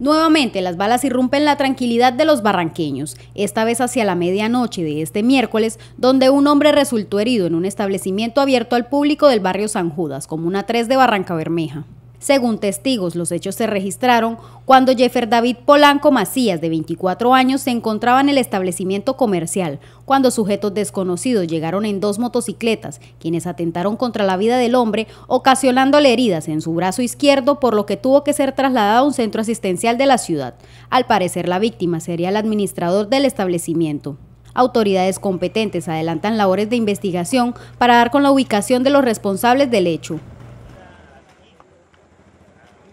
Nuevamente, las balas irrumpen la tranquilidad de los barranqueños, esta vez hacia la medianoche de este miércoles, donde un hombre resultó herido en un establecimiento abierto al público del barrio San Judas, Comuna 3 de Barranca Bermeja. Según testigos, los hechos se registraron cuando Jeffer David Polanco Macías, de 24 años, se encontraba en el establecimiento comercial, cuando sujetos desconocidos llegaron en dos motocicletas, quienes atentaron contra la vida del hombre, ocasionándole heridas en su brazo izquierdo, por lo que tuvo que ser trasladado a un centro asistencial de la ciudad. Al parecer, la víctima sería el administrador del establecimiento. Autoridades competentes adelantan labores de investigación para dar con la ubicación de los responsables del hecho.